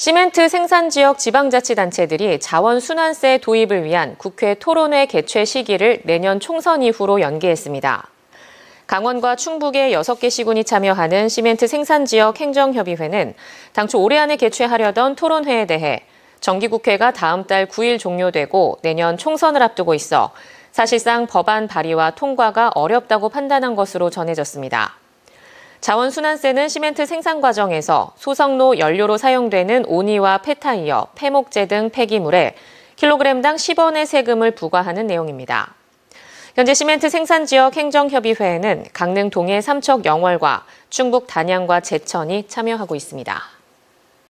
시멘트 생산 지역 지방자치단체들이 자원순환세 도입을 위한 국회 토론회 개최 시기를 내년 총선 이후로 연기했습니다. 강원과 충북의 6개 시군이 참여하는 시멘트 생산 지역 행정협의회는 당초 올해 안에 개최하려던 토론회에 대해 정기국회가 다음 달 9일 종료되고 내년 총선을 앞두고 있어 사실상 법안 발의와 통과가 어렵다고 판단한 것으로 전해졌습니다. 자원순환세는 시멘트 생산 과정에서 소성로 연료로 사용되는 오니와 폐타이어, 폐목재 등 폐기물에 킬로그램당 10원의 세금을 부과하는 내용입니다. 현재 시멘트 생산 지역 행정협의회에는 강릉 동해 삼척 영월과 충북 단양과 제천이 참여하고 있습니다.